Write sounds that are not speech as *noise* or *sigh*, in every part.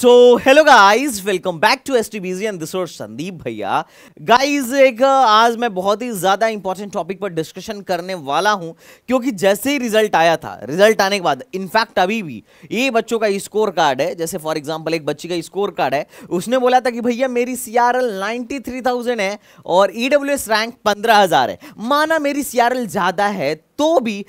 so hello guys welcome back to S T and this Sandeep भैया guys एक आज मैं बहुत ही ज़्यादा इंपॉर्टेंट टॉपिक पर डिस्कशन करने वाला हूं क्योंकि जैसे ही रिजल्ट आया था रिजल्ट आने के बाद इनफैक्ट अभी भी ये बच्चों का स्कोर कार्ड है जैसे फॉर एग्जांपल एक बच्ची का स्कोर कार्ड है उसने बोला था कि भैया मेरी सी आर है और ई e रैंक पंद्रह है माना मेरी सी ज़्यादा है तो भी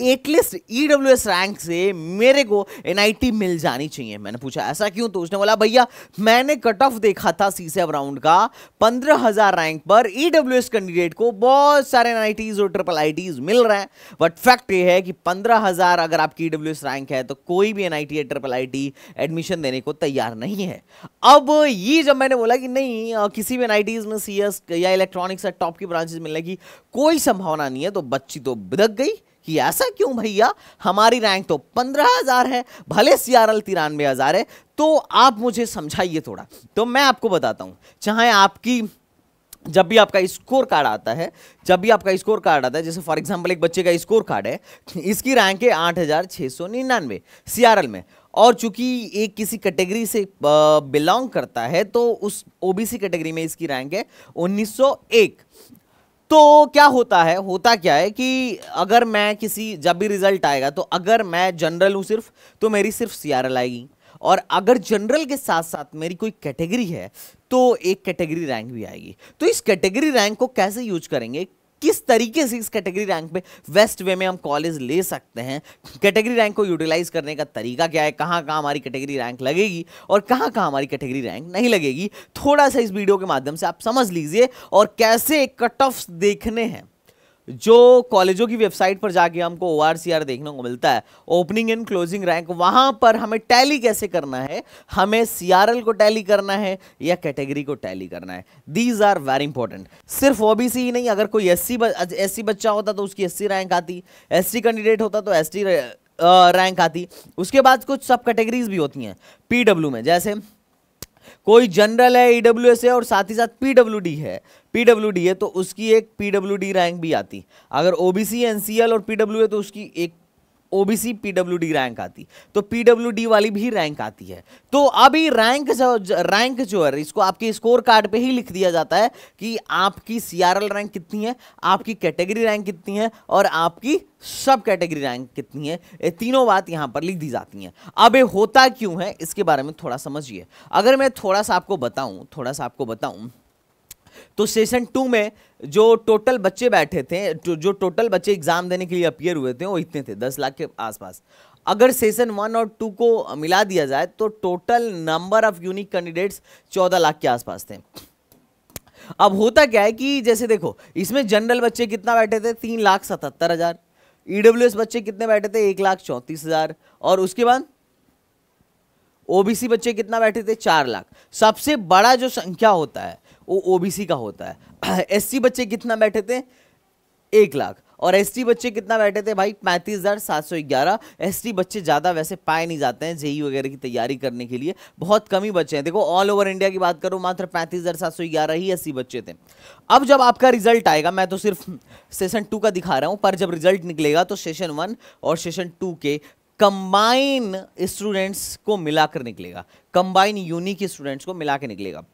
एटलीस्ट ई रैंक से मेरे को एनआईटी मिल जानी चाहिए मैंने पूछा ऐसा क्यों तो उसने बोला भैया मैंने कट ऑफ देखा था सी राउंड का पंद्रह हजार रैंक पर ई e कैंडिडेट को बहुत सारे एन और ट्रिपल आई टीज मिल रहे हैं बट फैक्ट ये है कि पंद्रह हजार अगर आपकी ई e रैंक है तो कोई भी एन आई या ट्रिपल आई टी एडमिशन देने को तैयार नहीं है अब ये जब मैंने बोला कि नहीं किसी भी एन आई टीज में सी एस या इलेक्ट्रॉनिक्स या टॉप की ब्रांचेज मिलने की कोई संभावना नहीं है तो बच्ची तो बिदक गई कि ऐसा क्यों भैया हमारी रैंक तो पंद्रह हज़ार है भले सी आर एल तिरानवे हज़ार है तो आप मुझे समझाइए थोड़ा तो मैं आपको बताता हूं चाहे आपकी जब भी आपका स्कोर कार्ड आता है जब भी आपका स्कोर कार्ड आता है जैसे फॉर एग्जांपल एक बच्चे का स्कोर कार्ड है इसकी रैंक है आठ हज़ार छः सौ निन्यानवे सीआरएल में और चूंकि एक किसी कैटेगरी से बिलोंग करता है तो उस ओबीसी कैटेगरी में इसकी रैंक है 1901 तो क्या होता है होता क्या है कि अगर मैं किसी जब भी रिजल्ट आएगा तो अगर मैं जनरल हूँ सिर्फ तो मेरी सिर्फ सी आएगी और अगर जनरल के साथ साथ मेरी कोई कैटेगरी है तो एक कैटेगरी रैंक भी आएगी तो इस कैटेगरी रैंक को कैसे यूज करेंगे किस तरीके से इस कैटेगरी रैंक में वेस्ट वे में हम कॉलेज ले सकते हैं कैटेगरी रैंक को यूटिलाइज करने का तरीका क्या है कहाँ कहाँ हमारी कैटेगरी रैंक लगेगी और कहाँ कहाँ हमारी कैटेगरी रैंक नहीं लगेगी थोड़ा सा इस वीडियो के माध्यम से आप समझ लीजिए और कैसे कट ऑफ्स देखने हैं जो कॉलेजों की वेबसाइट पर जाके हमको ओ आर सी आर देखने को मिलता है ओपनिंग एंड क्लोजिंग रैंक वहाँ पर हमें टैली कैसे करना है हमें सी को टैली करना है या कैटेगरी को टैली करना है दीज आर वेरी इंपॉर्टेंट सिर्फ ओबीसी ही नहीं अगर कोई एस सी एस सी बच्चा होता तो उसकी एस सी रैंक आती एस सी कैंडिडेट होता तो एस टी रैंक आती उसके बाद कुछ सब कैटेगरीज भी होती हैं पी में जैसे कोई जनरल है ई एस है और साथ ही साथ पी डी है पीडब्ल्यू है तो उसकी एक पीडब्ल्यू रैंक भी आती अगर सी एल और पीडब्ल्यू है तो उसकी एक ओबीसी पीडब्ल्यूडी रैंक आती तो पीडब्ल्यूडी वाली भी रैंक आती है तो अभी रैंक जो रैंक जो है इसको आपके स्कोर कार्ड पे ही लिख दिया जाता है कि आपकी सीआरएल रैंक कितनी है आपकी कैटेगरी रैंक कितनी है और आपकी सब कैटेगरी रैंक कितनी है ये तीनों बात यहाँ पर लिख दी जाती हैं अब ये होता क्यों है इसके बारे में थोड़ा समझिए अगर मैं थोड़ा सा आपको बताऊँ थोड़ा सा आपको बताऊँ तो सेशन टू में जो टोटल बच्चे बैठे थे जो, जो टोटल बच्चे एग्ज़ाम देने के लिए अपियर हुए थे वो इतने थे दस लाख के आसपास अगर सेशन वन और टू को मिला दिया जाए तो total number of unique candidates चौदह लाख के आसपास थे अब होता क्या है कि जैसे देखो इसमें जनरल बच्चे कितना बैठे थे तीन लाख सतहत्तर हज़ार ईडब्ल्यूएस e बच्चे कितने बैठे थे एक लाख चौंतीस हज़ार और उसके बाद ओबीसी बच्चे कितना बैठे थे चार लाख सबसे बड़ा जो संख्या होता है वो ओबीसी का होता है एस *clears throat* बच्चे कितना बैठे थे एक लाख और एस बच्चे कितना बैठे थे भाई पैंतीस हज़ार सात सौ ग्यारह एस बच्चे ज़्यादा वैसे पाए नहीं जाते हैं जेई e वगैरह की तैयारी करने के लिए बहुत कम ही बच्चे हैं देखो ऑल ओवर इंडिया की बात करो मात्र पैंतीस हज़ार सात सौ ग्यारह ही एस बच्चे थे अब जब आपका रिजल्ट आएगा मैं तो सिर्फ सेशन टू का दिखा रहा हूँ पर जब रिजल्ट निकलेगा तो सेशन वन और सेशन टू के कंबाइन स्टूडेंट्स को मिलाकर निकलेगा कंबाइन यूनिक स्टूडेंट्स को मिला के निकलेगा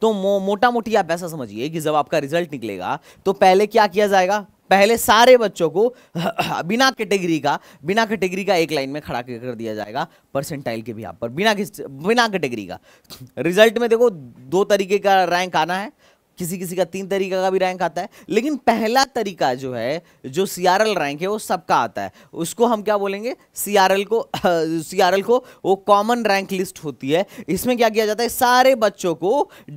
तो मो, मोटा मोटी आप ऐसा समझिए कि जब आपका रिजल्ट निकलेगा तो पहले क्या किया जाएगा पहले सारे बच्चों को *laughs* बिना कैटेगरी का बिना कैटेगरी का एक लाइन में खड़ा कर दिया जाएगा परसेंटाइल के भी आप पर बिना बिना कैटेगरी का रिजल्ट *laughs* में देखो दो तरीके का रैंक आना है किसी किसी का तीन तरीका का भी रैंक आता है लेकिन पहला तरीका जो है जो सी रैंक है वो सबका आता है उसको हम क्या बोलेंगे सी को सी *laughs* को वो कॉमन रैंक लिस्ट होती है इसमें क्या किया जाता है सारे बच्चों को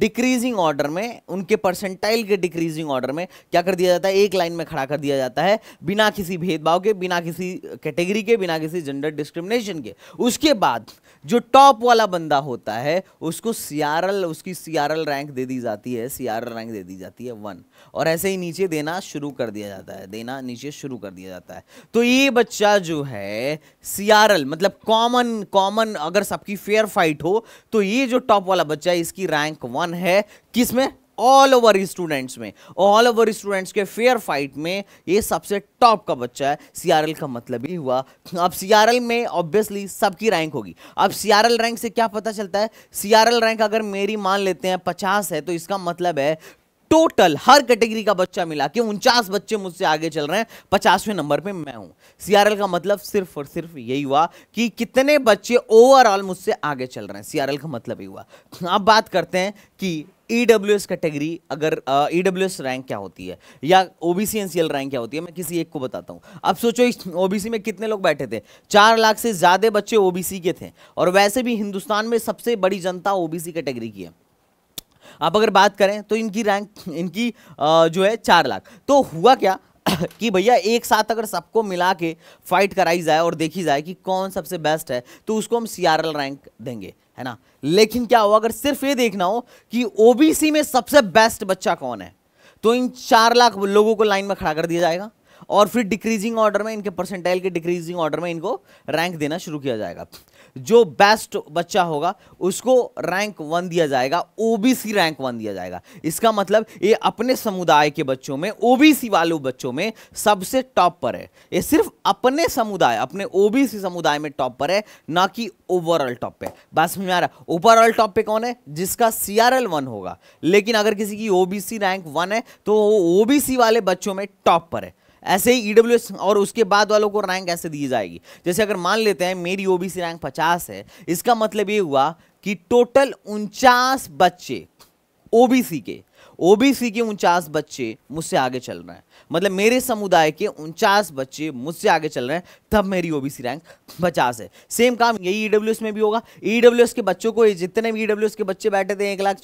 डिक्रीजिंग ऑर्डर में उनके परसेंटाइल के डिक्रीजिंग ऑर्डर में क्या कर दिया जाता है एक लाइन में खड़ा कर दिया जाता है बिना किसी भेदभाव के बिना किसी कैटेगरी के बिना किसी जेंडर डिस्क्रिमिनेशन के उसके बाद जो टॉप वाला बंदा होता है उसको सीआरएल उसकी सीआरएल रैंक दे दी जाती है सीआरएल रैंक दे दी जाती है वन और ऐसे ही नीचे देना शुरू कर दिया जाता है देना नीचे शुरू कर दिया जाता है तो ये बच्चा जो है सीआरएल मतलब कॉमन कॉमन अगर सबकी फेयर फाइट हो तो ये जो टॉप वाला बच्चा है इसकी रैंक वन है किस में ऑल ओवर स्टूडेंट्स में ऑल ओवर स्टूडेंट्स के फेयर फाइट में ये सबसे टॉप का बच्चा है सीआरएल का मतलब ही हुआ अब सीआरएल में ऑब्वियसली सबकी रैंक होगी अब सीआरएल रैंक से क्या पता चलता है सीआरएल रैंक अगर मेरी मान लेते हैं पचास है तो इसका मतलब है टोटल हर कैटेगरी का बच्चा मिला के उनचास बच्चे मुझसे आगे चल रहे हैं पचासवें नंबर पे मैं हूँ सीआरएल का मतलब सिर्फ और सिर्फ यही हुआ कि कितने बच्चे ओवरऑल मुझसे आगे चल रहे हैं सीआरएल का मतलब ही हुआ अब बात करते हैं कि ई डब्ल्यू एस कैटेगरी अगर ई डब्ल्यू एस रैंक क्या होती है या O B C N C L rank क्या होती है मैं किसी एक को बताता हूँ अब सोचो इस ओ बी सी में कितने लोग बैठे थे चार लाख से ज़्यादा बच्चे ओ बी सी के थे और वैसे भी हिंदुस्तान में सबसे बड़ी जनता ओ बी सी कैटेगरी की है आप अगर बात करें तो इनकी रैंक इनकी जो है चार लाख तो हुआ क्या *coughs* कि भैया एक साथ अगर सबको मिला के फाइट कराई जाए और देखी जाए कि कौन सबसे बेस्ट है तो उसको हम सी रैंक देंगे है ना लेकिन क्या हो अगर सिर्फ ये देखना हो कि ओबीसी में सबसे बेस्ट बच्चा कौन है तो इन चार लाख लोगों को लाइन में खड़ा कर दिया जाएगा और फिर डिक्रीजिंग ऑर्डर में इनके परसेंटाइल के डिक्रीजिंग ऑर्डर में इनको रैंक देना शुरू किया जाएगा जो बेस्ट बच्चा होगा उसको रैंक वन दिया जाएगा ओबीसी रैंक वन दिया जाएगा इसका मतलब ये अपने समुदाय के बच्चों में ओबीसी वालों बच्चों में सबसे टॉप पर है ये सिर्फ अपने समुदाय अपने ओबीसी समुदाय में टॉप पर है ना कि ओवरऑल टॉप पे बात समझ में आ रहा ओवरऑल टॉप पे कौन है जिसका सी आर एल वन होगा लेकिन अगर किसी की ओबीसी रैंक वन है तो वो ओबीसी वाले बच्चों में टॉप पर है ऐसे ही ई e और उसके बाद वालों को रैंक ऐसे दी जाएगी जैसे अगर मान लेते हैं मेरी ओबीसी रैंक पचास है इसका मतलब ये हुआ कि टोटल उनचास बच्चे ओबीसी के ओबीसी के उनचास बच्चे मुझसे आगे चल रहे हैं मतलब मेरे समुदाय के उनचास बच्चे मुझसे आगे चल रहे हैं तब मेरी ओबीसी रैंक पचास है सेम काम यही ई e में भी होगा ई e के बच्चों को जितने भी ई e के बच्चे बैठे थे एक लाख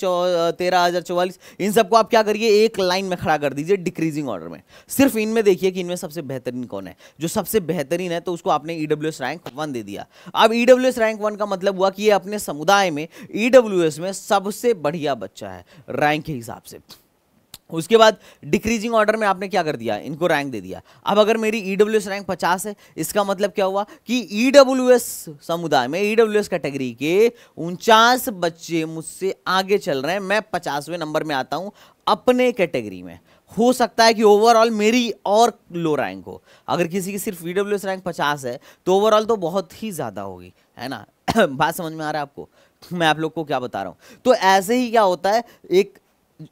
तेरह हज़ार चौवालीस इन सबको आप क्या करिए एक लाइन में खड़ा कर दीजिए डिक्रीजिंग ऑर्डर में सिर्फ इनमें देखिए कि इनमें सबसे बेहतरीन कौन है जो सबसे बेहतरीन है तो उसको आपने ई रैंक वन दे दिया अब ई रैंक वन का मतलब हुआ कि ये अपने समुदाय में ई में सबसे बढ़िया बच्चा है रैंक के हिसाब से उसके बाद डिक्रीजिंग ऑर्डर में आपने क्या कर दिया इनको रैंक दे दिया अब अगर मेरी ई e रैंक पचास है इसका मतलब क्या हुआ कि ई e समुदाय में ई e कैटेगरी के उनचास बच्चे मुझसे आगे चल रहे हैं मैं पचासवें नंबर में आता हूँ अपने कैटेगरी में हो सकता है कि ओवरऑल मेरी और लो रैंक हो अगर किसी की सिर्फ ई रैंक पचास है तो ओवरऑल तो बहुत ही ज़्यादा होगी है ना *coughs* बात समझ में आ रहा है आपको मैं आप लोग को क्या बता रहा हूँ तो ऐसे ही क्या होता है एक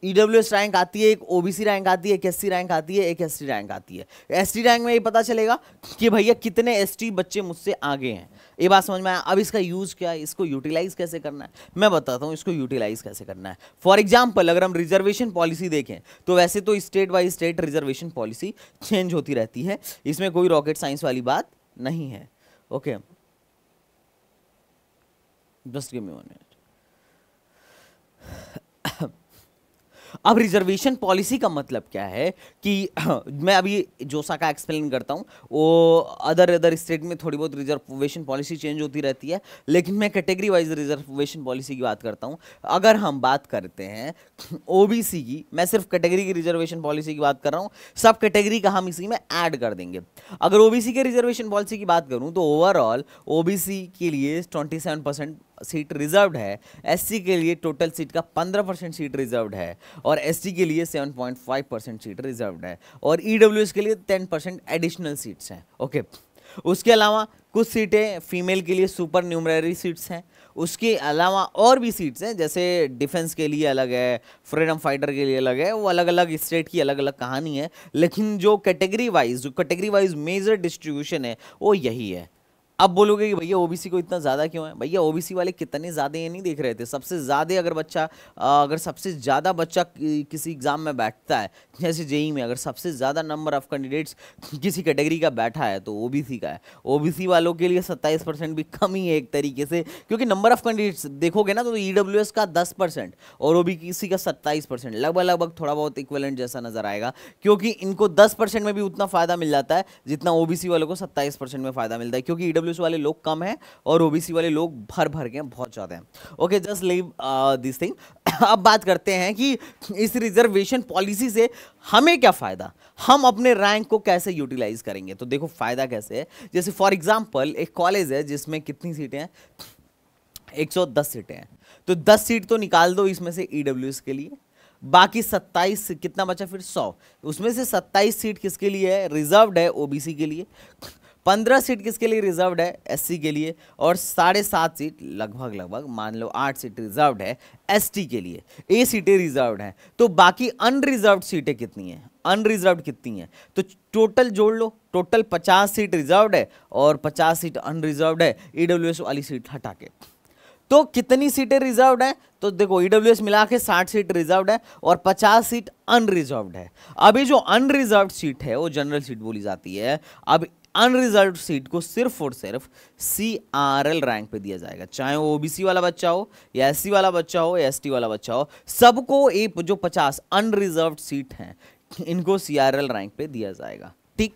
ईडब्ल्यू एस रैंक आती है एक ओ बी सी रैंक आती है एक एस सी रैंक आती है एक एस टी रैंक आती है एस टी रैंक में ये पता चलेगा कि भैया कितने एस टी बच्चे मुझसे आगे हैं ये बात समझ में आया अब इसका यूज़ क्या है इसको यूटिलाइज़ कैसे करना है मैं बताता हूँ इसको यूटिलाइज़ कैसे करना है फॉर एग्जाम्पल अगर हम रिजर्वेशन पॉलिसी देखें तो वैसे तो state by state reservation policy change होती रहती है इसमें कोई रॉकेट साइंस वाली बात नहीं है okay just give me one minute अब रिजर्वेशन पॉलिसी का मतलब क्या है कि *clears throat* मैं अभी जोसा का एक्सप्लेन करता हूँ वो अदर अदर स्टेट में थोड़ी बहुत रिजर्वेशन पॉलिसी चेंज होती रहती है लेकिन मैं कैटेगरी वाइज रिजर्वेशन पॉलिसी की बात करता हूँ अगर हम बात करते हैं ओ *clears throat* की मैं सिर्फ कैटेगरी की रिजर्वेशन पॉलिसी की बात कर रहा हूँ सब कैटेगरी का हम इसी में ऐड कर देंगे अगर ओ के रिजर्वेशन पॉलिसी की बात करूँ तो ओवरऑल ओ के लिए ट्वेंटी सीट रिजर्व है एस के लिए टोटल सीट का 15 परसेंट सीट रिजर्व है और एस के लिए 7.5 परसेंट सीट रिजर्व है और ई e के लिए 10 परसेंट एडिशनल सीट्स हैं ओके उसके अलावा कुछ सीटें फीमेल के लिए सुपर न्यूमरेरी सीट्स हैं उसके अलावा और भी सीट्स हैं जैसे डिफेंस के लिए अलग है फ्रीडम फाइटर के लिए अलग है वो अलग अलग स्टेट की अलग अलग कहानी है लेकिन जो कैटेगरी वाइज जो कैटेगरी वाइज मेजर डिस्ट्रीब्यूशन है वो यही है अब बोलोगे कि भैया ओबीसी को इतना ज़्यादा क्यों है भैया ओबीसी वाले कितने ज़्यादा ये नहीं देख रहे थे सबसे ज़्यादा अगर बच्चा अगर सबसे ज़्यादा बच्चा किसी एग्ज़ाम में बैठता है जैसे जेई में अगर सबसे ज़्यादा नंबर ऑफ कैंडिडेट्स किसी कैटेगरी का बैठा है तो ओबीसी का है ओबीसी वालों के लिए सत्ताईस परसेंट भी कम ही है एक तरीके से क्योंकि नंबर ऑफ कैंडिडेट्स देखोगे ना तो ई e का दस परसेंट और ओ का सत्ताईस परसेंट लगभग लगभग थोड़ा बहुत इक्वलेंट जैसा नज़र आएगा क्योंकि इनको दस में भी उतना फ़ायदा मिल जाता है जितना ओ वालों को सत्ताईस में फ़ायदा मिलता है क्योंकि ई e ईडब्ल्यूएस वाले लोग कम हैं और ओबीसी वाले लोग भर भर के बहुत ज़्यादा हैं okay just leave this thing अब बात करते हैं कि इस रिजर्वेशन पॉलिसी से हमें क्या फ़ायदा हम अपने रैंक को कैसे यूटिलाइज करेंगे तो देखो फ़ायदा कैसे है जैसे फॉर एग्जाम्पल एक कॉलेज है जिसमें कितनी सीटें हैं 110 सीटें हैं तो 10 सीट तो निकाल दो इसमें से ई के लिए बाकी 27 कितना बचा फिर 100 उसमें से 27 सीट किसके लिए है रिजर्व्ड है ओबीसी के लिए पंद्रह सीट किसके लिए रिजर्व है एससी के लिए और साढ़े सात सीट लगभग लगभग मान लो आठ सीट रिजर्व है एसटी के लिए ए सीटें रिजर्व हैं तो बाकी अनरिजर्व सीटें कितनी हैं अनरिजर्व कितनी हैं तो टोटल जोड़ लो टोटल पचास सीट रिजर्व है और पचास सीट अनरिजर्व है ई e वाली सीट हटा के तो कितनी सीटें रिजर्व है तो देखो ई डब्ल्यू एस मिला के साठ सीट रिजर्व है और पचास सीट अनरिजर्व है अभी जो अनरिजर्व सीट है वो जनरल सीट बोली जाती है अब अनरिजर्व सीट को सिर्फ और सिर्फ सी आर एल रैंक पे दिया जाएगा चाहे वो ओबीसी वाला बच्चा हो या सी वाला बच्चा हो या टी वाला बच्चा हो सबको एक जो पचास अनरिजर्व सीट हैं इनको सी आर एल रैंक पे दिया जाएगा ठीक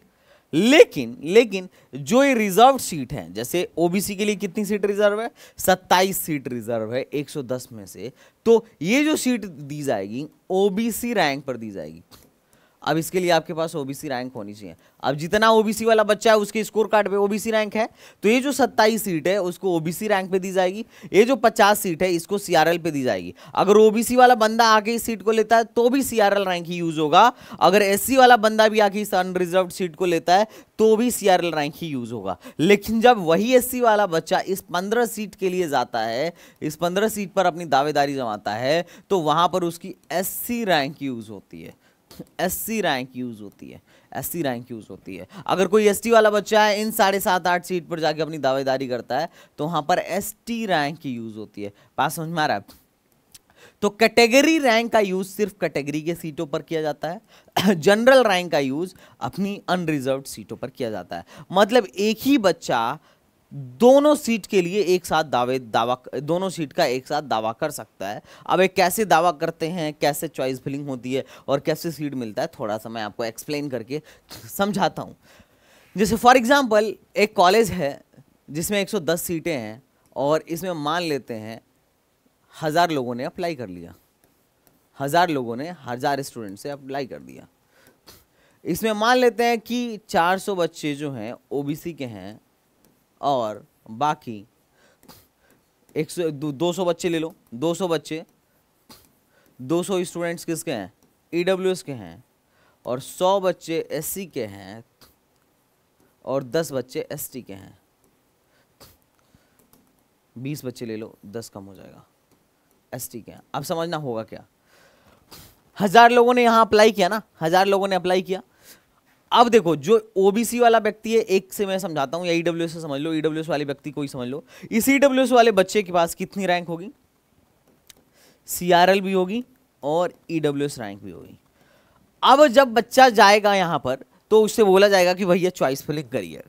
लेकिन लेकिन जो ये रिजर्व सीट हैं जैसे ओबीसी के लिए कितनी सीट रिजर्व है सत्ताईस सीट रिजर्व है दस में से तो ये जो सीट दी जाएगी ओबीसी रैंक पर दी जाएगी अब इसके लिए आपके पास ओबीसी रैंक होनी चाहिए अब जितना ओबीसी वाला बच्चा है उसके स्कोर कार्ड पे ओबीसी रैंक है तो ये जो 27 सीट है उसको ओबीसी रैंक पे दी जाएगी ये जो 50 सीट है इसको सीआरएल पे दी जाएगी अगर ओबीसी वाला बंदा आके इस सीट को लेता है तो भी सीआरएल रैंक ही यूज होगा अगर एस वाला बंदा भी आके इस अनरिजर्व सीट को लेता है तो भी सीआरएल रैंक ही यूज होगा लेकिन जब वही एस वाला बच्चा इस पंद्रह सीट के लिए जाता है इस पंद्रह सीट पर अपनी दावेदारी जमाता है तो वहां पर उसकी एस रैंक यूज होती है एस रैंक यूज़ होती है एस रैंक यूज़ होती है अगर कोई एस वाला बच्चा है इन साढ़े सात आठ सीट पर जाके अपनी दावेदारी करता है तो वहाँ पर एस रैंक की यूज़ होती है पास समझ में आ रहा है तो कैटेगरी रैंक का यूज़ सिर्फ कैटेगरी के सीटों पर किया जाता है जनरल *coughs* रैंक का यूज़ अपनी अनरिजर्व सीटों पर किया जाता है मतलब एक ही बच्चा दोनों सीट के लिए एक साथ दावे दावा दोनों सीट का एक साथ दावा कर सकता है अब एक कैसे दावा करते हैं कैसे चॉइस फिलिंग होती है और कैसे सीट मिलता है थोड़ा सा मैं आपको एक्सप्लेन करके समझाता हूँ जैसे फॉर एग्ज़ाम्पल एक कॉलेज है जिसमें 110 सीटें हैं और इसमें मान लेते हैं हज़ार लोगों ने अप्लाई कर लिया हज़ार लोगों ने हज़ार स्टूडेंट से अप्लाई कर दिया इसमें मान लेते हैं कि 400 बच्चे जो हैं ओबीसी के हैं और बाकी एक सौ दो सौ बच्चे ले लो दो सौ बच्चे दो सौ स्टूडेंट्स किसके हैं ई डब्ल्यू एस के हैं और सौ बच्चे एस सी के हैं और दस बच्चे एस टी के हैं बीस बच्चे ले लो दस कम हो जाएगा एस टी के हैं अब समझना होगा क्या हज़ार लोगों ने यहाँ अप्लाई किया ना हज़ार लोगों ने अप्लाई किया अब देखो जो ओबीसी वाला व्यक्ति है एक से मैं समझाता हूँ या ईडब्ल्यू e से समझ लो ईडब्ल्यू e वाले व्यक्ति को ही समझ लो इस ईडब्ल्यू e वाले बच्चे के पास कितनी रैंक होगी सी भी होगी और ईडब्ल्यू रैंक भी होगी अब जब बच्चा जाएगा यहाँ पर तो उससे बोला जाएगा कि भैया चॉइस फिलिंग करिए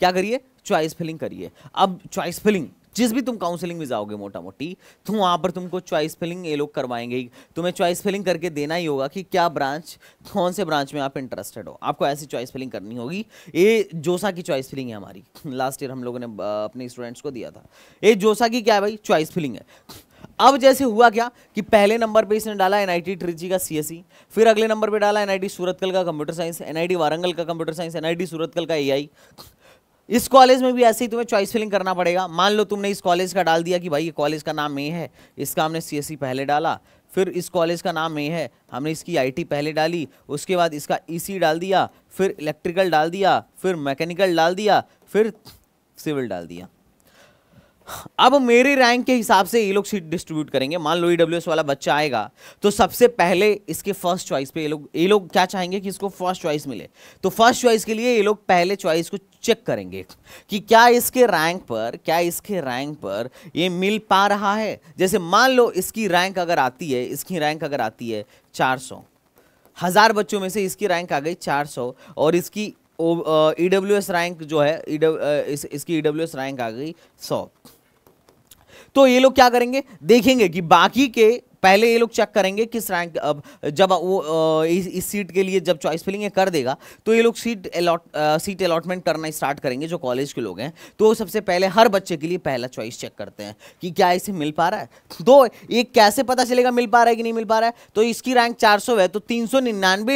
क्या करिए चॉइस फिलिंग करिए अब चॉइस फिलिंग जिस भी तुम काउंसलिंग में जाओगे मोटा मोटी तो वहाँ पर तुमको चॉइस फिलिंग ये लोग करवाएंगे तुम्हें चॉइस फिलिंग करके देना ही होगा कि क्या ब्रांच कौन से ब्रांच में आप इंटरेस्टेड हो आपको ऐसी चॉइस फिलिंग करनी होगी ये जोसा की चॉइस फिलिंग है हमारी लास्ट *laughs* ईयर हम लोगों ने अपने स्टूडेंट्स को दिया था ये जोसा की क्या है भाई चॉइस फिलिंग है अब जैसे हुआ क्या कि पहले नंबर पे इसने डाला एनआईटी ट्रिची का सीएसई e, फिर अगले नंबर पे डाला एनआईटी सूरतकल का कंप्यूटर साइंस एनआईटी वारंगल का कंप्यूटर साइंस एनआईटी सूरतकल का एआई इस कॉलेज में भी ऐसे ही तुम्हें चॉइस फिलिंग करना पड़ेगा मान लो तुमने इस कॉलेज का डाल दिया कि भाई ये कॉलेज का नाम ये है इसका हमने सी e पहले डाला फिर इस कॉलेज का नाम ये है हमने इसकी आईटी पहले डाली उसके बाद इसका ईसी e डाल दिया फिर इलेक्ट्रिकल डाल दिया फिर मैकेनिकल डाल दिया फिर सिविल डाल दिया अब मेरे रैंक के हिसाब से ये लोग सीट डिस्ट्रीब्यूट करेंगे मान लो ई e वाला बच्चा आएगा तो सबसे पहले इसके फर्स्ट चॉइस पे ये लोग ये लोग क्या चाहेंगे कि इसको फर्स्ट चॉइस मिले तो फर्स्ट चॉइस के लिए ये लोग पहले चॉइस को चेक करेंगे कि क्या इसके रैंक पर क्या इसके रैंक पर ये मिल पा रहा है जैसे मान लो इसकी रैंक अगर आती है इसकी रैंक अगर आती है चार सौ हज़ार बच्चों में से इसकी रैंक आ गई चार सौ और इसकी ई डब्ल्यू एस रैंक जो है e इस, इसकी ई डब्ल्यू एस रैंक आ गई सौ तो ये लोग क्या करेंगे देखेंगे कि बाकी के पहले ये लोग चेक करेंगे किस रैंक अब जब वो इस, इस सीट के लिए जब चॉइस फिलिंग कर देगा तो ये लोग सीट अलॉट सीट अलॉटमेंट करना स्टार्ट करेंगे जो कॉलेज के लोग हैं तो सबसे पहले हर बच्चे के लिए पहला चॉइस चेक करते हैं कि क्या इसे मिल पा रहा है तो ये कैसे पता चलेगा मिल पा रहा है कि नहीं मिल पा रहा है तो इसकी रैंक चार है तो तीन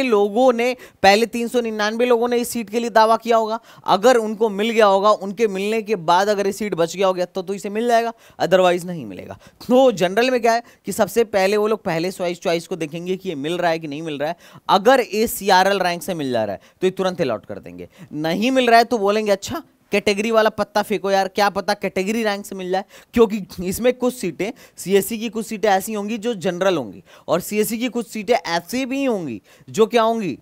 लोगों ने पहले तीन लोगों ने इस सीट के लिए दावा किया होगा अगर उनको मिल गया होगा उनके मिलने के बाद अगर ये सीट बच गया होगा तो, तो इसे मिल जाएगा अदरवाइज नहीं मिलेगा तो जनरल में क्या है कि सबसे पहले वो लोग पहले चॉइस चॉइस को देखेंगे कि ये मिल रहा है कि नहीं मिल रहा है अगर ए सी रैंक से मिल जा रहा है तो ये तुरंत अलॉट कर देंगे नहीं मिल रहा है तो बोलेंगे अच्छा कैटेगरी वाला पत्ता फेंको यार क्या पता कैटेगरी रैंक से मिल जाए क्योंकि इसमें कुछ सीटें सीएससी e की कुछ सीटें ऐसी होंगी जो जनरल होंगी और सीएससी e की कुछ सीटें ऐसी भी होंगी जो क्या होंगी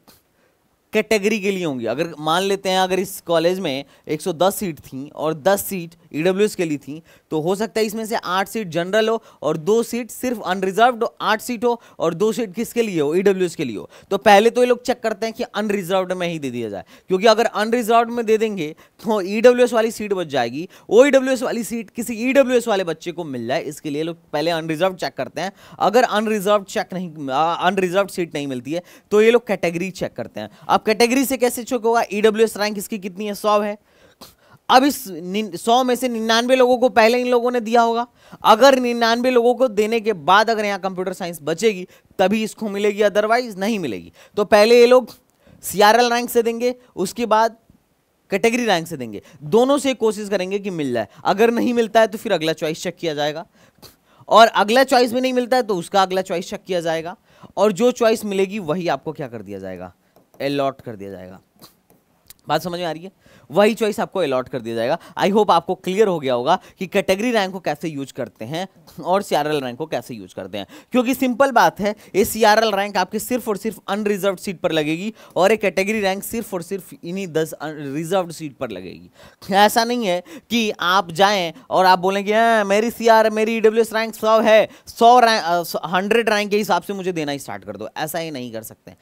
कैटेगरी के लिए होंगी अगर मान लेते हैं अगर इस कॉलेज में 110 सीट थी और 10 सीट ई e के लिए थी तो हो सकता है इसमें से आठ सीट जनरल हो और दो सीट सिर्फ अनरिजर्व आठ सीट हो और दो सीट किसके लिए हो ई e के लिए हो तो पहले तो ये लोग चेक करते हैं कि अनरिजर्व में ही दे दिया जाए क्योंकि अगर अनरिजर्व में दे देंगे तो ई e वाली सीट बच जाएगी ओ वाली सीट किसी ई वाले बच्चे को मिल जाए इसके लिए लोग पहले अनरिजर्व चेक करते हैं अगर अनरिजर्व चेक नहीं अनरिजर्व सीट नहीं मिलती है तो ये लोग कैटेगरी चेक करते हैं अब कैटेगरी से कैसे चेक होगा ई रैंक इसकी कितनी है सौ है अब इस सौ में से निन्यानवे लोगों को पहले इन लोगों ने दिया होगा अगर निन्यानवे लोगों को देने के बाद अगर यहाँ कंप्यूटर साइंस बचेगी तभी इसको मिलेगी अदरवाइज नहीं मिलेगी तो पहले ये लोग सी रैंक से देंगे उसके बाद कैटेगरी रैंक से देंगे दोनों से कोशिश करेंगे कि मिल जाए अगर नहीं मिलता है तो फिर अगला चॉइस चेक किया जाएगा और अगला चॉइस भी नहीं मिलता है तो उसका अगला चॉइस चेक किया जाएगा और जो चॉइस मिलेगी वही आपको क्या कर दिया जाएगा अलॉट कर दिया जाएगा बात समझ में आ रही है वही चॉइस आपको अलॉट कर दिया जाएगा आई होप आपको क्लियर हो गया होगा कि कैटेगरी रैंक को कैसे यूज करते हैं और सी रैंक को कैसे यूज करते हैं क्योंकि सिंपल बात है ये सी रैंक आपके सिर्फ और सिर्फ अनरिजर्व सीट पर लगेगी और एक कैटेगरी रैंक सिर्फ और सिर्फ इन्हीं दस रिजर्व सीट पर लगेगी ऐसा नहीं है कि आप जाएं और आप बोलेंगे हाँ, मेरी सी मेरी ई e रैंक सौ है सौ रैंक हंड्रेड रैंक के हिसाब से मुझे देना ही स्टार्ट कर दो ऐसा ही नहीं कर सकते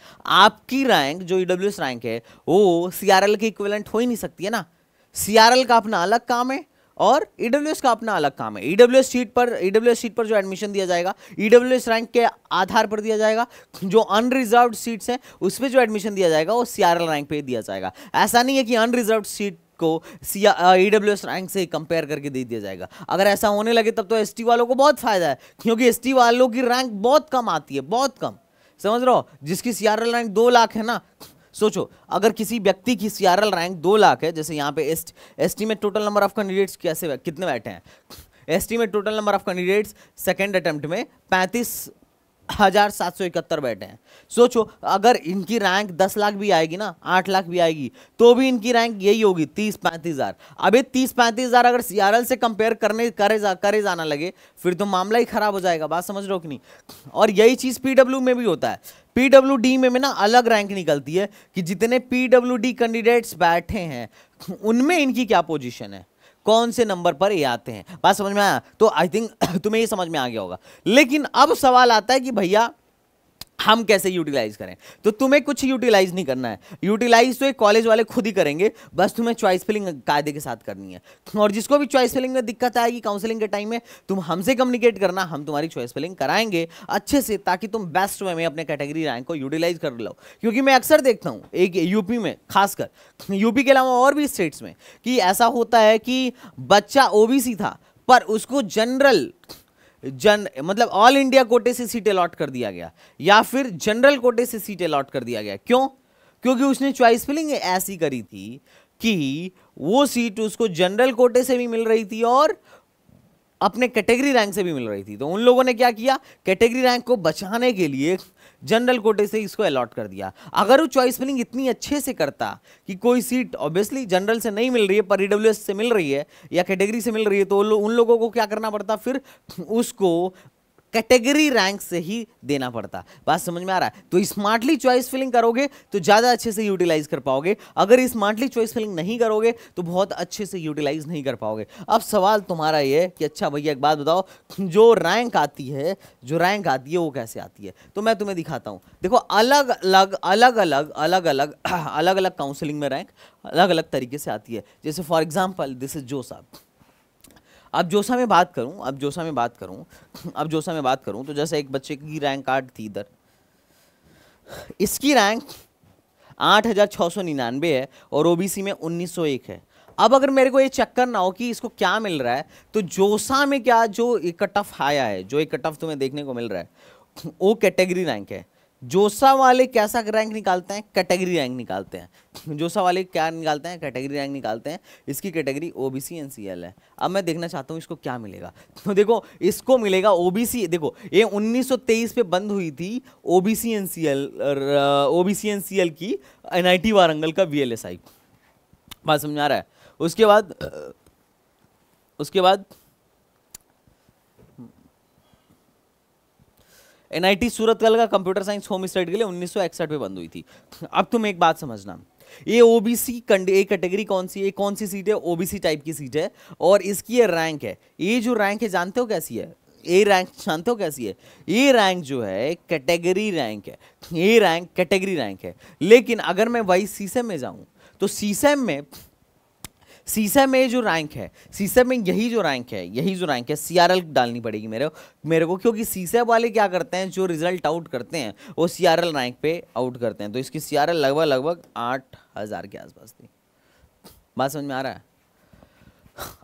आपकी रैंक जो ई e रैंक है वो सी के इक्विलेंट हो ही नहीं सकती सकती है ना सी का अपना अलग काम है और ई e का अपना अलग काम है ई e सीट पर ई e सीट पर जो एडमिशन दिया जाएगा ई रैंक के आधार पर दिया जाएगा जो अनरिजर्व सीट्स हैं उस पर जो एडमिशन दिया जाएगा वो सी रैंक पे दिया जाएगा ऐसा नहीं है कि अनरिजर्व सीट को C E W S rank से कंपेयर करके दे दिया जाएगा अगर ऐसा होने लगे तब तो एसटी वालों को बहुत फायदा है क्योंकि एसटी वालों की रैंक बहुत कम आती है बहुत कम समझ रहे हो जिसकी सी रैंक दो लाख है ना सोचो अगर किसी व्यक्ति की सी रैंक दो लाख है जैसे यहाँ पे estimate total number of candidates कैसे कितने बैठे हैं estimate total number of candidates second attempt में पैंतीस हज़ार सात सौ इकहत्तर बैठे हैं सोचो अगर इनकी रैंक दस लाख भी आएगी ना आठ लाख भी आएगी तो भी इनकी रैंक यही होगी तीस पैंतीस हज़ार अभी तीस पैंतीस हज़ार अगर सीआरएल से कंपेयर करने करे जा करे जाना लगे फिर तो मामला ही ख़राब हो जाएगा बात समझ रहे हो कि नहीं और यही चीज़ पी में भी होता है पीडब्ल्यू में, में ना अलग रैंक निकलती है कि जितने पीडब्ल्यू कैंडिडेट्स बैठे हैं उनमें इनकी क्या पोजिशन है कौन से नंबर पर ये आते हैं बात समझ में आया तो आई थिंक *coughs* तुम्हें ये समझ में आ गया होगा लेकिन अब सवाल आता है कि भैया हम कैसे यूटिलाइज करें तो तुम्हें कुछ यूटिलाइज नहीं करना है यूटिलाइज तो एक कॉलेज वाले खुद ही करेंगे बस तुम्हें चॉइस फिलिंग कायदे के साथ करनी है और जिसको भी चॉइस फिलिंग में दिक्कत आएगी काउंसलिंग के टाइम में तुम हमसे कम्युनिकेट करना हम तुम्हारी चॉइस फिलिंग कराएंगे अच्छे से ताकि तुम बेस्ट वे में अपने कैटेगरी रैंक को यूटिलाइज कर लो क्योंकि मैं अक्सर देखता हूँ एक यूपी में खासकर यूपी के अलावा और भी स्टेट्स में कि ऐसा होता है कि बच्चा ओ था पर उसको जनरल जन मतलब ऑल इंडिया कोटे से सीट अलॉट कर दिया गया या फिर जनरल कोटे से सीट अलॉट कर दिया गया क्यों क्योंकि उसने चॉइस फिलिंग ऐसी करी थी कि वो सीट उसको जनरल कोटे से भी मिल रही थी और अपने कैटेगरी रैंक से भी मिल रही थी तो उन लोगों ने क्या किया कैटेगरी रैंक को बचाने के लिए जनरल कोटे से इसको अलॉट कर दिया अगर वो चॉइस फिलिंग इतनी अच्छे से करता कि कोई सीट ऑब्वियसली जनरल से नहीं मिल रही है पर ई से मिल रही है या कैटेगरी से मिल रही है तो उन लोगों को क्या करना पड़ता फिर उसको कैटेगरी रैंक से ही देना पड़ता बात समझ में आ रहा है तो स्मार्टली चॉइस फिलिंग करोगे तो ज़्यादा अच्छे से यूटिलाइज कर पाओगे अगर स्मार्टली चॉइस फिलिंग नहीं करोगे तो बहुत अच्छे से यूटिलाइज नहीं कर पाओगे अब सवाल तुम्हारा ये है कि अच्छा भैया एक बात बताओ जो रैंक आती है जो रैंक आती है वो कैसे आती है तो मैं तुम्हें दिखाता हूँ देखो अलग अलग अलग अलग अलग अलग *clears throat* अलग अलग काउंसिलिंग में रैंक अलग अलग तरीके से आती है जैसे फॉर एग्जाम्पल दिस इज जो साहब अब जोसा में बात करूं अब जोसा में बात करूं *laughs* अब जोसा में बात करूं तो जैसे एक बच्चे की रैंक आठ थी इधर इसकी रैंक आठ हज़ार छः सौ निन्यानवे है और ओबीसी में उन्नीस सौ एक है अब अगर मेरे को ये चक्कर ना हो कि इसको क्या मिल रहा है तो जोसा में क्या जो एक कट ऑफ आया है जो एक कट ऑफ तुम्हें देखने को मिल रहा है वो कैटेगरी रैंक है जोसा वाले कैसा रैंक निकालते हैं कैटेगरी रैंक निकालते हैं जोसा वाले क्या निकालते हैं कैटेगरी रैंक निकालते हैं इसकी category O B C N C L है अब मैं देखना चाहता हूँ इसको क्या मिलेगा तो देखो इसको मिलेगा ओ बी सी देखो ये 1923 पे बंद हुई थी O B C N C L O B C N C L की एन आई टी वारंगल का वी एल एस आई बात समझ आ रहा है उसके बाद उसके बाद एनआईटी सूरत कल का कंप्यूटर साइंस होम स्टडी के लिए उन्नीस में बंद हुई थी अब तुम एक बात समझना ये ओबीसी ए कैटेगरी कौन सी ये कौन सी सीट है ओबीसी टाइप की सीट है और इसकी ये रैंक है ये जो रैंक है जानते हो कैसी है ए रैंक जानते हो कैसी है ए रैंक जो है कैटेगरी रैंक है ए रैंक कैटेगरी रैंक है लेकिन अगर मैं वही सीसेम में जाऊं तो सीसेम में सीसा में जो रैंक है सीसा में यही जो रैंक है यही जो रैंक है सी डालनी पड़ेगी मेरे मेरे को क्योंकि सीसा वाले क्या करते हैं जो रिजल्ट आउट करते हैं वो सी रैंक पे आउट करते हैं तो इसकी सी लगभग लगभग आठ हज़ार के आसपास थी बात समझ में आ रहा है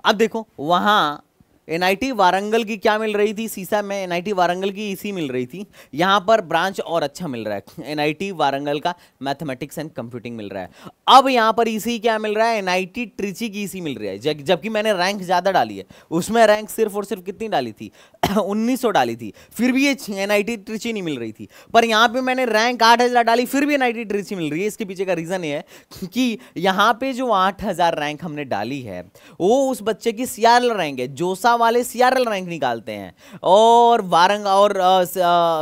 अब देखो वहाँ एनआईटी वारंगल की क्या मिल रही थी सीसा में एनआईटी वारंगल की इसी मिल रही थी यहाँ पर ब्रांच और अच्छा मिल रहा है एनआईटी वारंगल का मैथमेटिक्स एंड कंप्यूटिंग मिल रहा है अब यहाँ पर इसी क्या मिल रहा है एनआईटी ट्रिची की इसी मिल रही है जबकि मैंने रैंक ज़्यादा डाली है उसमें रैंक सिर्फ और सिर्फ कितनी डाली थी उन्नीस डाली थी फिर भी ये एन आई ट्रिची नहीं मिल रही थी पर यहाँ पे मैंने रैंक आठ हज़ार डाली फिर भी एन आई ट्रिची मिल रही है इसके पीछे का रीज़न ये है कि यहाँ पे जो आठ हज़ार रैंक हमने डाली है वो उस बच्चे की सी रैंक है जोसा वाले सी रैंक निकालते हैं और वारंग और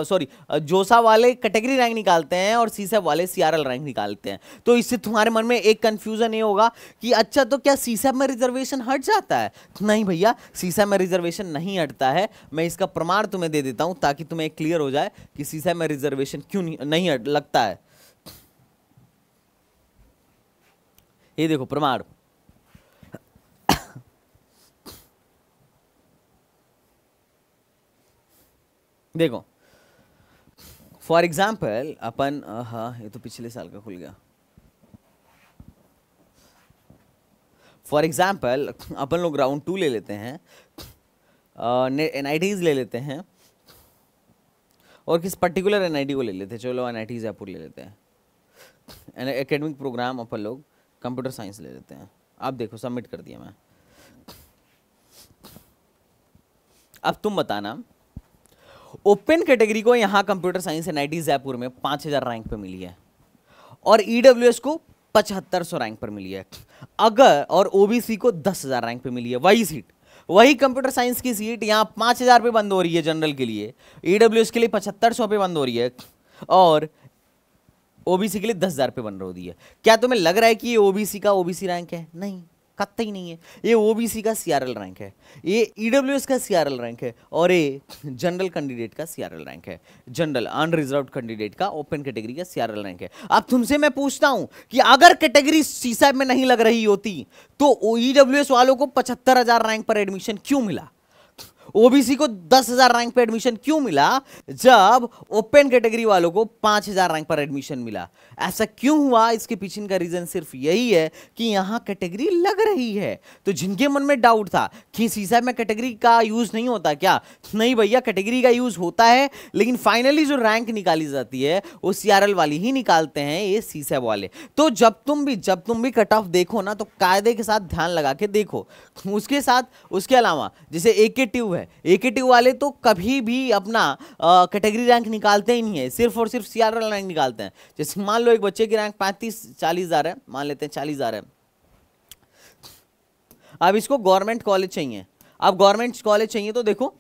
सॉरी जोसा वाले कैटेगरी रैंक निकालते हैं और सीसप वाले सी रैंक निकालते हैं तो इससे तुम्हारे मन में एक कन्फ्यूज़न ये होगा कि अच्छा तो क्या सीसप में रिजर्वेशन हट जाता है नहीं भैया सीसप में रिजर्वेशन नहीं हटता है मैं इसका प्रमाण तुम्हें दे देता हूँ ताकि तुम्हें क्लियर हो जाए कि सीसा में रिजर्वेशन क्यों नहीं लगता है ये देखो प्रमाण देखो फॉर एग्जाम्पल अपन हाँ ये तो पिछले साल का खुल गया फॉर एग्जाम्पल अपन लोग राउंड टू ले लेते हैं एन आई ले लेते हैं और किस पर्टिकुलर एन को ले लेते हैं चलो एन आई टी जयपुर ले लेते हैं एकेडमिक प्रोग्राम अपन लोग कंप्यूटर साइंस ले लेते हैं आप देखो सबमिट कर दिया मैं अब तुम बताना ओपन कैटेगरी को यहाँ computer science N I T Jaipur में पाँच हज़ार रैंक पर मिली है और ई डब्ल्यू एस को पचहत्तर सौ रैंक पर मिली है अगर और ओ को दस हज़ार रैंक पर मिली है वही सीट वही कंप्यूटर साइंस की सीट यहाँ पाँच हज़ार पे बंद हो रही है जनरल के लिए ई के लिए पचहत्तर सौ पे बंद हो रही है और ओबीसी के लिए दस हज़ार पे बंद हो रही है क्या तुम्हें लग रहा है कि ये ओबीसी का ओबीसी रैंक है नहीं कत्ता ही नहीं है ये ओबीसी का सीआरएल रैंक है ये ईडब्ल्यूएस e का सीआरएल रैंक है और ये जनरल कैंडिडेट का सीआरएल रैंक है जनरल अनरिजर्व कैंडिडेट का ओपन कैटेगरी का सीआरएल रैंक है अब तुमसे मैं पूछता हूं कि अगर कैटेगरी सीसा में नहीं लग रही होती तो ईडब्ल्यूएस e वालों को पचहत्तर रैंक पर एडमिशन क्यों मिला ओबीसी को दस हजार रैंक पर एडमिशन क्यों मिला जब ओपन कैटेगरी वालों को पांच हजार रैंक पर एडमिशन मिला ऐसा क्यों हुआ इसके पीछे का रीजन सिर्फ यही है कि यहां कैटेगरी लग रही है तो जिनके मन में डाउट था कि सीसा में कैटेगरी का यूज नहीं होता क्या नहीं भैया कैटेगरी का यूज होता है लेकिन फाइनली जो रैंक निकाली जाती है वो सीआरएल वाली ही निकालते हैं ये सीसा वाले तो जब तुम भी जब तुम भी कट ऑफ देखो ना तो कायदे के साथ ध्यान लगा के देखो उसके साथ उसके अलावा जैसे एक के ट्यूब है ए वाले तो कभी भी अपना कैटेगरी रैंक निकालते ही नहीं है सिर्फ और सिर्फ सी रैंक निकालते हैं जैसे मान लो एक बच्चे की रैंक पैंतीस चालीस हज़ार है मान लेते हैं चालीस हज़ार है अब इसको गवर्नमेंट कॉलेज चाहिए अब गवर्नमेंट कॉलेज चाहिए तो देखो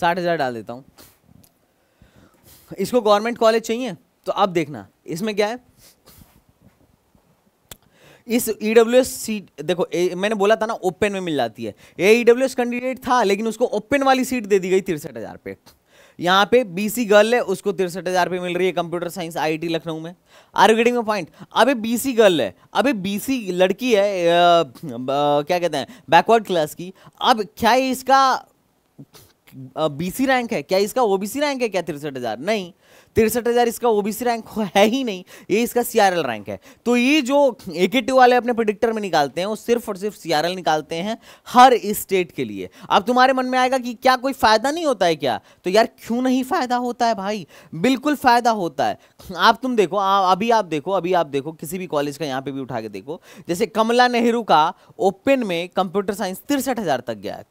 साठ हज़ार डाल देता हूं इसको गवर्नमेंट कॉलेज चाहिए तो अब देखना इसमें क्या है इस ई डब्ल्यू एस सीट देखो ए, मैंने बोला था ना ओपन में मिल जाती है ये ई डब्ल्यू एस कैंडिडेट था लेकिन उसको ओपन वाली सीट दे दी गई तिरसठ हज़ार पे यहाँ पे बीसी गर्ल है उसको तिरसठ हज़ार पे मिल रही है कंप्यूटर साइंस आईटी लखनऊ में आर यू गेटिंग पॉइंट अबे बीसी गर्ल है अबे बीसी लड़की है आ, आ, क्या कहते हैं बैकवर्ड क्लास की अब क्या इसका बीसी रैंक है क्या इसका ओबीसी रैंक है क्या तिरसठ हज़ार नहीं तिरसठ हज़ार इसका ओबीसी रैंक *laughs* है ही नहीं ये इसका सीआरएल रैंक है तो ये जो एके वाले अपने प्रोडिक्टर में निकालते हैं वो सिर्फ और सिर्फ सीआरएल निकालते हैं हर स्टेट के लिए अब तुम्हारे मन में आएगा कि क्या कोई फ़ायदा नहीं होता है क्या तो यार क्यों नहीं फ़ायदा होता है भाई बिल्कुल फ़ायदा होता है आप तुम देखो आ, अभी आप देखो अभी आप देखो किसी भी कॉलेज का यहाँ पे भी उठा के देखो जैसे कमला नेहरू का ओपन में कंप्यूटर साइंस तिरसठ तक गया है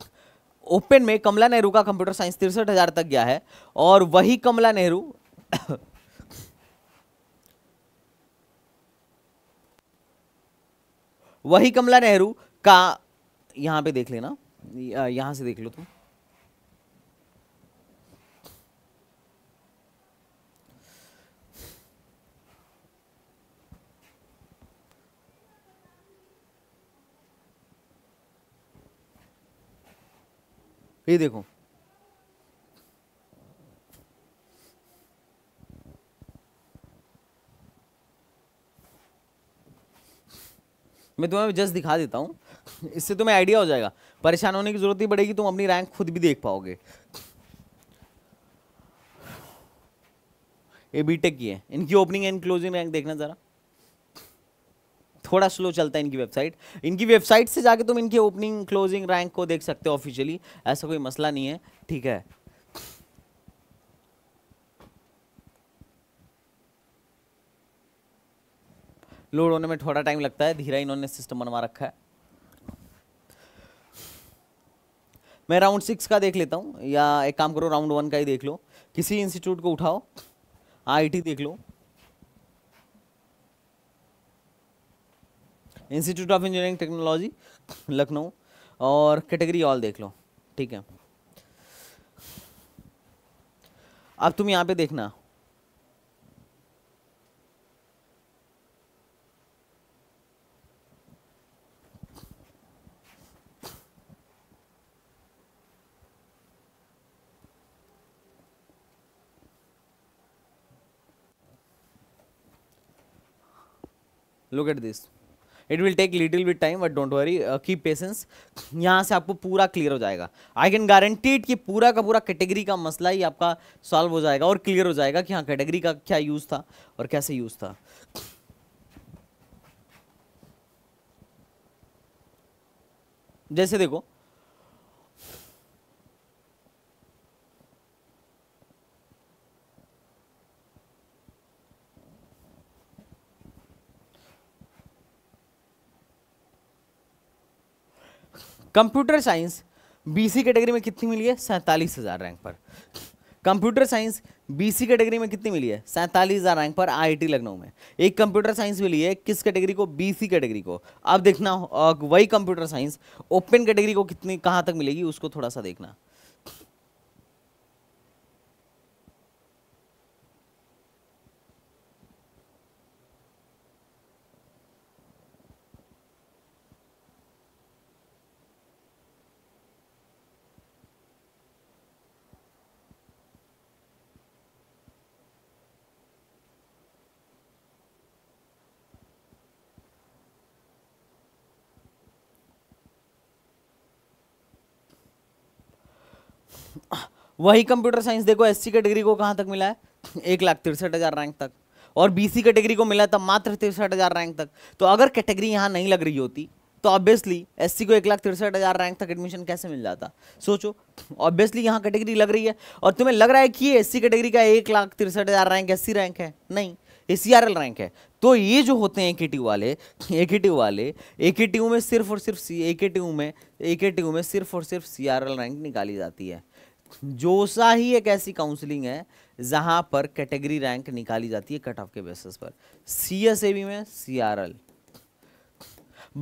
ओपन में कमला नेहरू का कंप्यूटर साइंस तिरसठ हजार तक गया है और वही कमला नेहरू *coughs* वही कमला नेहरू का यहां पे देख लेना यहां से देख लो तुम ये देखो मैं तुम्हें जस्ट दिखा देता हूँ इससे तुम्हें आइडिया हो जाएगा परेशान होने की जरूरत नहीं पड़ेगी तुम अपनी रैंक खुद भी देख पाओगे ये बीटेक की है इनकी ओपनिंग एंड क्लोजिंग रैंक देखना ज़रा थोड़ा स्लो चलता है इनकी वेबसाइट इनकी वेबसाइट से जाके तुम इनके ओपनिंग क्लोजिंग रैंक को देख सकते हो ऑफिशियली ऐसा कोई मसला नहीं है ठीक है लोड होने में थोड़ा टाइम लगता है धीरा इन्होंने सिस्टम बनवा रखा है मैं राउंड सिक्स का देख लेता हूँ या एक काम करो राउंड वन का ही देख लो किसी इंस्टीट्यूट को उठाओ आईटी देख लो institute of engineering technology Lucknow और कैटेगरी ऑल देख लो ठीक है अब तुम यहाँ पे देखना look at this it will take little with time but don't worry keep patience यहाँ से आपको पूरा क्लियर हो जाएगा आई कैन गारंटीड कि पूरा का पूरा कैटेगरी का मसला ही आपका सॉल्व हो जाएगा और क्लियर हो जाएगा कि हाँ कैटेगरी का क्या यूज़ था और कैसे यूज़ था जैसे देखो कंप्यूटर साइंस बीसी कैटेगरी में कितनी मिली है सैंतालीस हज़ार रैंक पर कंप्यूटर साइंस बीसी कैटेगरी में कितनी मिली है सैंतालीस हज़ार रैंक पर आईआईटी लखनऊ में एक कंप्यूटर साइंस मिली है किस कैटेगरी को बीसी कैटेगरी को अब देखना वही कंप्यूटर साइंस ओपन कैटेगरी को कितनी कहाँ तक मिलेगी उसको थोड़ा सा देखना वही कंप्यूटर साइंस देखो एस कैटेगरी को कहाँ तक मिला है एक लाख तिरसठ हज़ार रैंक तक और बीसी कैटेगरी को मिला था मात्र तिरसठ हज़ार रैंक तक तो अगर कैटेगरी यहाँ नहीं लग रही होती तो ऑब्वियसली एस को एक लाख तिरसठ हज़ार रैंक तक एडमिशन कैसे मिल जाता सोचो ऑब्वियसली यहाँ कैटेगरी लग रही है और तुम्हें लग रहा है कि ये एस कैटेगरी का एक लाख तिरसठ हज़ार रैंक एस रैंक है नहीं ए रैंक है तो ये जो होते हैं ए वाले ए वाले ए में सिर्फ और सिर्फ सी ए में ए में सिर्फ और सिर्फ सी रैंक निकाली जाती है जोसा ही एक ऐसी काउंसलिंग है जहां पर कैटेगरी रैंक निकाली जाती है कट ऑफ के बेसिस पर सी एस ए बी में सी आर एल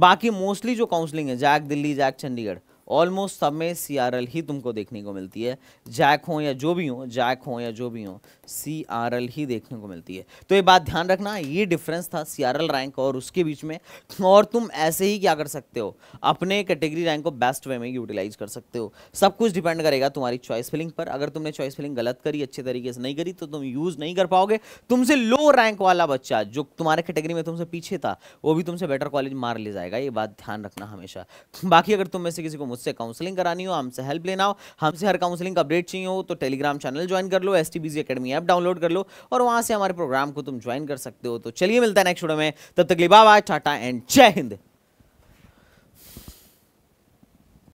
बाकी मोस्टली जो काउंसलिंग है JAC Delhi JAC Chandigarh almost सब में सी आर एल ही तुमको देखने को मिलती है जैक हो या जो भी हो जैक हो या जो भी हो सी आर एल ही देखने को मिलती है तो ये बात ध्यान रखना ये डिफरेंस था सी आर एल रैंक और उसके बीच में और तुम ऐसे ही क्या कर सकते हो अपने कैटेगरी रैंक को बेस्ट वे में यूटिलाइज कर सकते हो सब कुछ डिपेंड करेगा तुम्हारी चॉइस फिलिंग पर अगर तुमने चॉइस फिलिंग गलत करी अच्छे तरीके से नहीं करी तो तुम यूज़ नहीं कर पाओगे तुमसे लो रैंक वाला बच्चा जो तुम्हारे कैटेगरी में तुमसे पीछे था वो भी तुमसे बेटर कॉलेज मार ले जाएगा ये बात ध्यान रखना हमेशा बाकी अगर तुम में से किसी को मुझसे काउंसलिंग करानी हो हमसे हेल्प लेना हो हमसे हर काउंसलिंग का अपडेट चाहिए हो तो टेलीग्राम चैनल ज्वाइन कर लो S T academy app download कर लो और वहाँ से हमारे प्रोग्राम को तुम ज्वाइन कर सकते हो तो चलिए मिलता है नेक्स्ट वीडियो में तब तक लिबावा टाटा एंड जय हिंद